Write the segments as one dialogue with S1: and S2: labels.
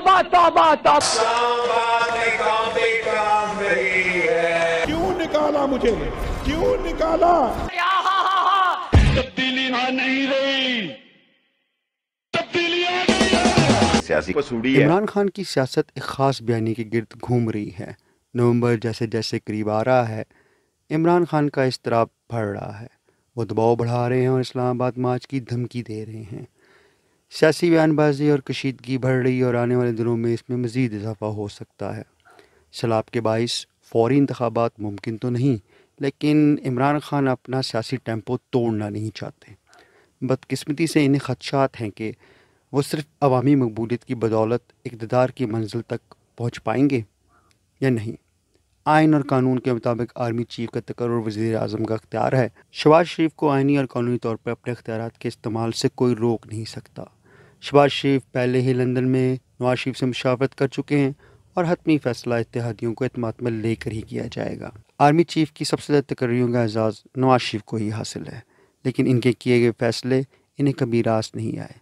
S1: तौबा तौबा तौबा क्यों निकाला मुझे क्यों निकाला तब्दीली आ नहीं रही इमरान खान की सियासत एक खास बयानी के गिर्द घूम रही है नवंबर जैसे जैसे करीब आ रहा है इमरान खान का इस तरह बढ़ रहा है वो दबाव बढ़ा रहे हैं और इस्लामाबाद मार्च की धमकी दे रहे हैं सियासी बयानबाजी और कशीदगी बढ़ रही और आने वाले दिनों में इसमें मज़ीद इजाफा हो सकता है सैलाब के बायस फौरी इंतबात मुमकिन तो नहीं लेकिन इमरान खान अपना सियासी टेम्पो तोड़ना नहीं चाहते बदकस्मती से इन्हें खदशात हैं कि वो सिर्फ अवामी मकबूलीत की बदौलत इकतदार की मंजिल तक पहुँच पाएंगे या नहीं आयन और कानून के मुताबिक आर्मी चीफ का तकर और वजीर अजम का अख्तियार है शबाज शरीफ को आइनी और कानूनी तौर पर अपने अख्तियार के इस्तेमाल से कोई रोक नहीं सकता शबाज शरीफ पहले ही लंदन में नवाज शरीफ से मुशावरत कर चुके हैं और हतमी फैसला इतिहादियों को अतमाद में लेकर ही किया जाएगा आर्मी चीफ की सबसे ज़्यादा तकर्रियों का एजाज़ नवाज शरीफ को ही हासिल है लेकिन इनके किए गए फैसले इन्हें कभी रास नहीं आए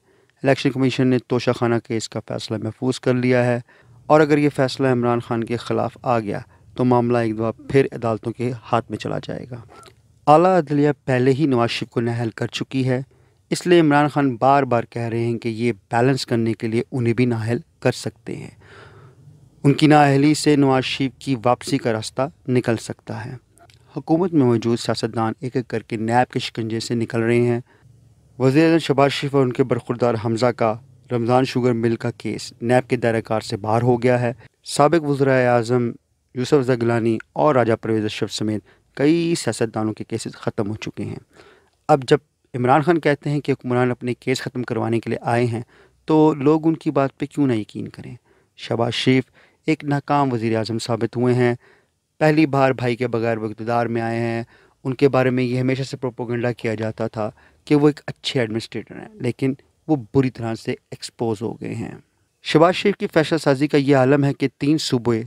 S1: इलेक्शन कमीशन ने तोशा खाना केस का फ़ैसला महफूज कर लिया है और अगर ये फ़ैसला इमरान खान के ख़िलाफ़ आ गया तो मामला एक बार फिर अदालतों के हाथ में चला जाएगा अली अदलिया पहले ही नवाज शरीफ को नहल कर चुकी है इसलिए इमरान खान बार बार कह रहे हैं कि ये बैलेंस करने के लिए उन्हें भी नाहल कर सकते हैं उनकी नााहली से नवाज शरीफ की वापसी का रास्ता निकल सकता है हुकूमत में मौजूद सियासतदान एक एक करके नैब के शिकंजे से निकल रहे हैं वजी अजम शबाज शरीफ और उनके बरखुरदार हमजा का रमज़ान शुगर मिल का केस नैब के दायराकार से बाहर हो गया है सबक वज्रा अजम यूसुफ जगलानी और राजा परवेज अशरफ समेत कई सियासतदानों के केसेस ख़त्म हो चुके हैं अब जब इमरान खान कहते हैं कि हुक्मरान अपने केस ख़त्म करवाने के लिए आए हैं तो लोग उनकी बात पर क्यों ना यकीन करें शबाज शरीफ एक नाकाम वज़ी अजम साबित हुए हैं पहली बार भाई के बगैर वो इकतदार में आए हैं उनके बारे में ये हमेशा से प्रोपोगंडा किया जाता था कि वो एक अच्छे एडमिनिस्ट्रेटर हैं लेकिन वो बुरी तरह से एक्सपोज हो गए हैं शबाज शरीफ की फैसला साजी का ये आलम है कि तीन सूबे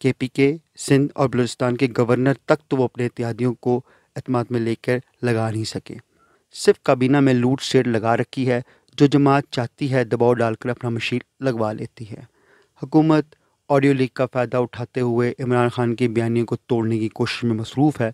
S1: के पी के सिंध और बलूचिस्तान के गवर्नर तक तो वो अपने इतिहादियों को अतमाद में लेकर लगा नहीं सके सिर्फ काबीना में लूट शेड लगा रखी है जो जमात चाहती है दबाव डालकर अपना मशीन लगवा लेती है हुकूमत ऑडियो लीक का फ़ायदा उठाते हुए इमरान खान के बयानियों को तोड़ने की कोशिश में मसरूफ़ है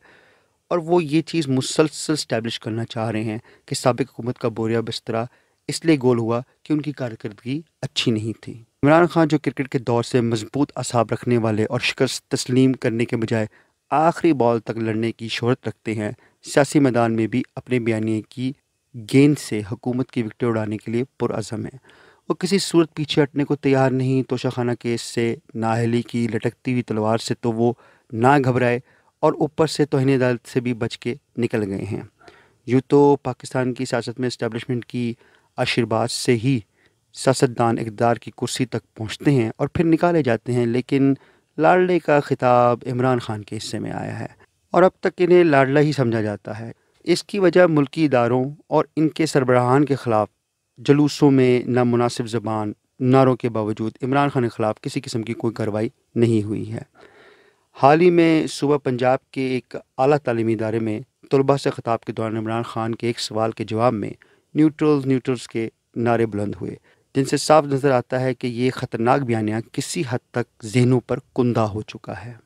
S1: और वो ये चीज़ मुसलसल स्टैब्लिश करना चाह रहे हैं कि सबक हुकूमत का बोरिया बिस्तरा इसलिए गोल हुआ कि उनकी कारकर्दगी अच्छी नहीं थी इमरान खान जो क्रिकेट के दौर से मजबूत असाब रखने वाले और शिकस्त तस्लीम करने के बजाय आखिरी बॉल तक लड़ने की शहरत रखते हैं सियासी मैदान में भी अपने बयानी की गेंद से हुकूमत की विकटें उड़ाने के लिए पुरज़म है वो किसी सूरत पीछे हटने को तैयार नहीं तोशाखाना केस से नाहली की लटकती हुई तलवार से तो वो ना घबराए और ऊपर से तोहनी अदालत से भी बच के निकल गए हैं यूँ तो पाकिस्तान की सियासत में इस्टबलिशमेंट की आशीर्वाद से ही सियासतदान इकदार की कुर्सी तक पहुँचते हैं और फिर निकाले जाते हैं लेकिन लाडले का खिताब इमरान खान के हिस्से में आया है और अब तक इन्हें लाडला ही समझा जाता है इसकी वजह मुल्की इदारों और इनके सरबराहान के ख़िलाफ़ जलूसों में नामनासिब ज़बान नारों के बावजूद इमरान खान के ख़िलाफ़ किसी किस्म की कोई कार्रवाई नहीं हुई है हाल ही में सुबह पंजाब के एक अली तलीमी इदारे में तलबा से ख़िताब के दौरान इमरान खान के एक सवाल के जवाब में न्यूट्रल्स न्यूट्रल्स के नारे बुलंद हुए जिनसे साफ नज़र आता है कि ये ख़तरनाक बयानिया किसी हद तक जहनों पर कुंदा हो चुका है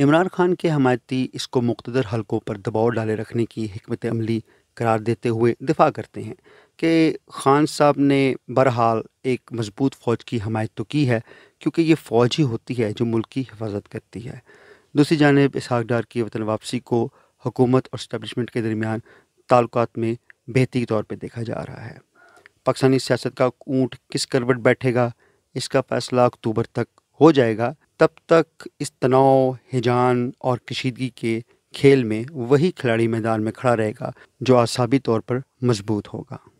S1: इमरान खान के हमायती इसको मुख्तर हलकों पर दबाव डाले रखने की हमत अमली करार देते हुए दिफा करते हैं कि खान साहब ने बहरहाल एक मजबूत फ़ौज की हमायत तो की है क्योंकि ये फ़ौज ही होती है जो मुल्क की हिफाजत करती है दूसरी जानब इसहाक डार की वतन वापसी को हुकूमत और इस्टबलिशमेंट के दरमियान ताल्लुक में बेहतरी तौर पर देखा जा रहा है पाकिस्तानी सियासत का ऊँट किस करवट बैठेगा इसका फैसला अक्टूबर तक हो जाएगा तब तक इस तनाव हिजान और कशीदगी के खेल में वही खिलाड़ी मैदान में खड़ा रहेगा जो आसाबी तौर पर मजबूत होगा